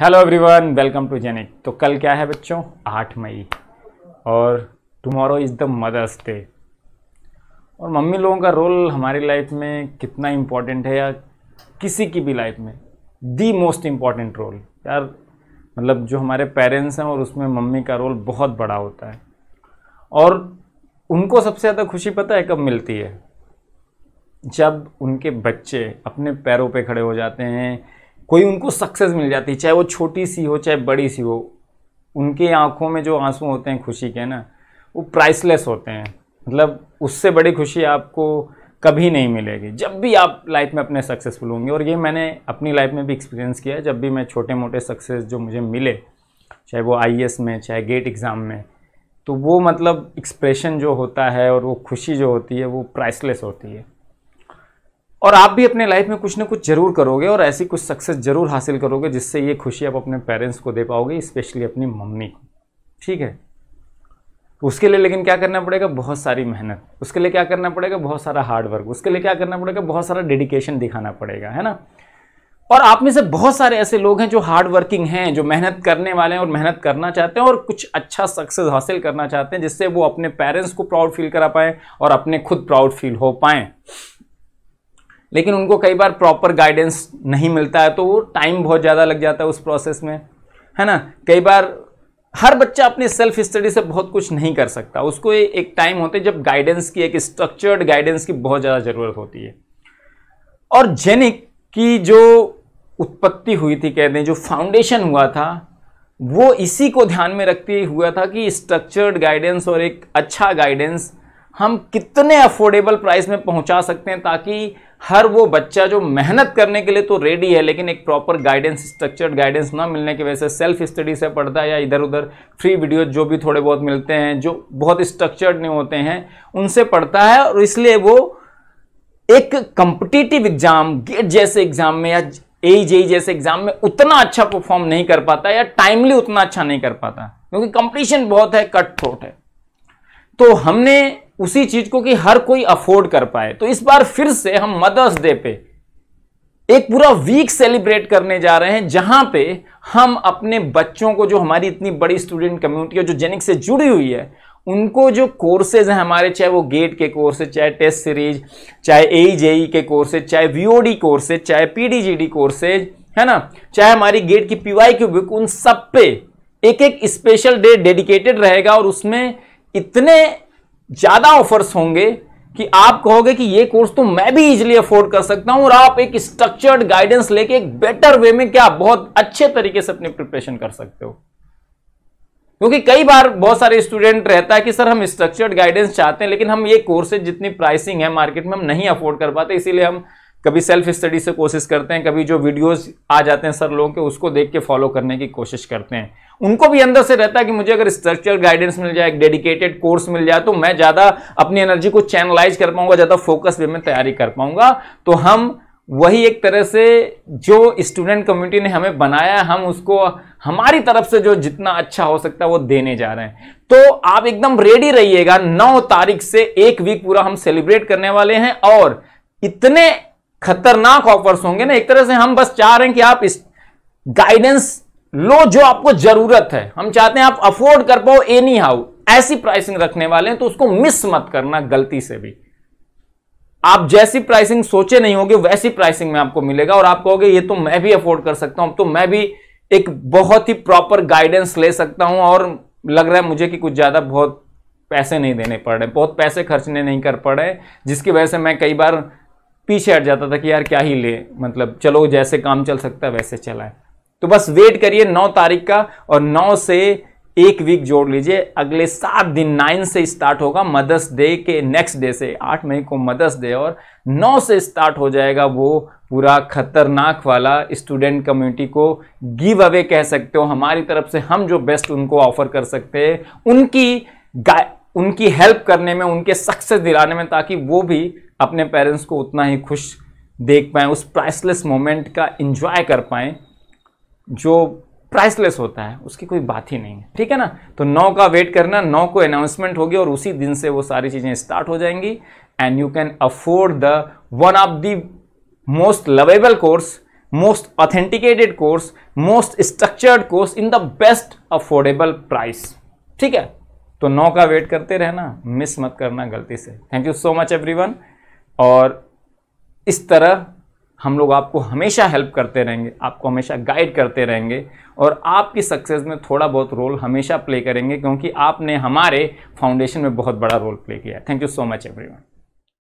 hello everyone welcome to जेनिक तो कल क्या है बच्चों आठ मई और tomorrow is the mother's day और मम्मी लोगों का रोल हमारी लाइफ में कितना इम्पॉर्टेंट है या किसी की भी लाइफ में दी मोस्ट इम्पॉर्टेंट रोल यार मतलब जो हमारे पेरेंट्स हैं और उसमें मम्मी का रोल बहुत बड़ा होता है और उनको सबसे ज़्यादा खुशी पता है कब मिलती है जब उनके बच्चे अपने पैरों पे खड़े हो जाते हैं कोई उनको सक्सेस मिल जाती है चाहे वो छोटी सी हो चाहे बड़ी सी हो उनके आँखों में जो आंसू होते हैं खुशी के ना वो प्राइसलेस होते हैं मतलब उससे बड़ी खुशी आपको कभी नहीं मिलेगी जब भी आप लाइफ में अपने सक्सेसफुल होंगे और ये मैंने अपनी लाइफ में भी एक्सपीरियंस किया जब भी मैं छोटे मोटे सक्सेस जो मुझे मिले चाहे वो आई e में चाहे गेट एग्ज़ाम में तो वो मतलब एक्सप्रेशन जो होता है और वो खुशी जो होती है वो प्राइसलेस होती है और आप भी अपने लाइफ में कुछ ना कुछ जरूर करोगे और ऐसी कुछ सक्सेस जरूर हासिल करोगे जिससे ये खुशी आप अपने पेरेंट्स को दे पाओगे स्पेशली अपनी मम्मी को ठीक है उसके लिए लेकिन क्या करना पड़ेगा बहुत सारी मेहनत उसके लिए क्या करना पड़ेगा बहुत सारा हार्डवर्क उसके लिए क्या करना पड़ेगा बहुत सारा डेडिकेशन दिखाना पड़ेगा है ना और आप में से बहुत सारे ऐसे लोग हैं जो हार्ड वर्किंग हैं जो मेहनत करने वाले हैं और मेहनत करना चाहते हैं और कुछ अच्छा सक्सेस हासिल करना चाहते हैं जिससे वो अपने पेरेंट्स को प्राउड फील करा पाएँ और अपने खुद प्राउड फील हो पाएँ लेकिन उनको कई बार प्रॉपर गाइडेंस नहीं मिलता है तो वो टाइम बहुत ज़्यादा लग जाता है उस प्रोसेस में है ना कई बार हर बच्चा अपने सेल्फ स्टडी से बहुत कुछ नहीं कर सकता उसको एक टाइम होता है जब गाइडेंस की एक स्ट्रक्चर्ड गाइडेंस की बहुत ज़्यादा ज़रूरत होती है और जेनिक की जो उत्पत्ति हुई थी कह दें जो फाउंडेशन हुआ था वो इसी को ध्यान में रखते हुआ था कि स्ट्रक्चर्ड गाइडेंस और एक अच्छा गाइडेंस हम कितने अफोर्डेबल प्राइस में पहुंचा सकते हैं ताकि हर वो बच्चा जो मेहनत करने के लिए तो रेडी है लेकिन एक प्रॉपर गाइडेंस स्ट्रक्चर्ड गाइडेंस ना मिलने की वजह से सेल्फ स्टडी से पढ़ता है या इधर उधर फ्री वीडियोज जो भी थोड़े बहुत मिलते हैं जो बहुत स्ट्रक्चर्ड नहीं होते हैं उनसे पढ़ता है और इसलिए वो एक कंपिटिटिव एग्जाम गेट जैसे एग्जाम में या ए जेई जैसे एग्जाम में उतना अच्छा परफॉर्म नहीं कर पाता या टाइमली उतना अच्छा नहीं कर पाता क्योंकि कंपटीशन बहुत है कट थ्रोट है तो हमने उसी चीज को कि हर कोई अफोर्ड कर पाए तो इस बार फिर से हम मदर्स डे पे एक पूरा वीक सेलिब्रेट करने जा रहे हैं जहां पे हम अपने बच्चों को जो हमारी इतनी बड़ी स्टूडेंट कम्युनिटी है जो जेनिक से जुड़ी हुई है उनको जो कोर्सेज हैं हमारे चाहे वो गेट के कोर्सेज चाहे टेस्ट सीरीज चाहे ए जेई e e के कोर्सेज चाहे वीओडी कोर्सेज चाहे पीडीजीडी कोर्सेज है ना चाहे हमारी गेट की पीवाई की बुक उन सब पे एक एक स्पेशल डे डेडिकेटेड रहेगा और उसमें इतने ज्यादा ऑफर्स होंगे कि आप कहोगे कि ये कोर्स तो मैं भी इजिली अफोर्ड कर सकता हूं और आप एक स्ट्रक्चर्ड गाइडेंस लेके एक बेटर वे में क्या बहुत अच्छे तरीके से अपनी प्रिपरेशन कर सकते हो क्योंकि कई बार बहुत सारे स्टूडेंट रहता है कि सर हम स्ट्रक्चर्ड गाइडेंस चाहते हैं लेकिन हम ये कोर्सेज जितनी प्राइसिंग है मार्केट में हम नहीं अफोर्ड कर पाते इसीलिए हम कभी सेल्फ स्टडी से कोशिश करते हैं कभी जो वीडियोस आ जाते हैं सर लोगों के उसको देख के फॉलो करने की कोशिश करते हैं उनको भी अंदर से रहता है कि मुझे अगर स्ट्रक्चरल गाइडेंस मिल जाए एक डेडिकेटेड कोर्स मिल जाए तो मैं ज़्यादा अपनी एनर्जी को चैनलाइज कर पाऊंगा ज़्यादा फोकस वे में तैयारी कर पाऊंगा तो हम वही एक तरह से जो स्टूडेंट कम्युनिटी ने हमें बनाया हम उसको हमारी तरफ से जो जितना अच्छा हो सकता है वो देने जा रहे हैं तो आप एकदम रेडी रहिएगा नौ तारीख से एक वीक पूरा हम सेलिब्रेट करने वाले हैं और इतने खतरनाक ऑफर्स होंगे ना एक तरह से हम बस चाह रहे हैं कि आप इस गाइडेंस लो जो आपको जरूरत है हम चाहते हैं आप अफोर्ड कर पाओ एनी हाउ ऐसी प्राइसिंग रखने वाले हैं तो उसको मिस मत करना गलती से भी आप जैसी प्राइसिंग सोचे नहीं होंगे वैसी प्राइसिंग में आपको मिलेगा और आप कहोगे ये तो मैं भी अफोर्ड कर सकता हूं तो मैं भी एक बहुत ही प्रॉपर गाइडेंस ले सकता हूं और लग रहा है मुझे कि कुछ ज़्यादा बहुत पैसे नहीं देने पड़ रहे बहुत पैसे खर्चने नहीं कर पड़ रहे जिसकी वजह से मैं कई बार पीछे हट जाता था कि यार क्या ही ले मतलब चलो जैसे काम चल सकता है वैसे चलाए तो बस वेट करिए नौ तारीख का और नौ से एक वीक जोड़ लीजिए अगले सात दिन नाइन से स्टार्ट होगा मदर्स डे के नेक्स्ट डे से आठ मई को मदर्स डे और नौ से स्टार्ट हो जाएगा वो पूरा खतरनाक वाला स्टूडेंट कम्युनिटी को गिव अवे कह सकते हो हमारी तरफ से हम जो बेस्ट उनको ऑफर कर सकते हैं उनकी उनकी हेल्प करने में उनके सक्सेस दिलाने में ताकि वो भी अपने पेरेंट्स को उतना ही खुश देख पाएँ उस प्राइसलेस मोमेंट का इन्जॉय कर पाएँ जो प्राइसलेस होता है उसकी कोई बात ही नहीं है ठीक है ना तो नौ का वेट करना नौ को अनाउंसमेंट होगी और उसी दिन से वो सारी चीज़ें स्टार्ट हो जाएंगी and you can afford the one of the most lovable course most authenticated course most structured course in the best affordable price ठीक है तो नौ का वेट करते रहना मिस मत करना गलती से thank you so much everyone और इस तरह हम लोग आपको हमेशा हेल्प करते रहेंगे आपको हमेशा गाइड करते रहेंगे और आपकी सक्सेस में थोड़ा बहुत रोल हमेशा प्ले करेंगे क्योंकि आपने हमारे फाउंडेशन में बहुत बड़ा रोल प्ले किया thank you so much everyone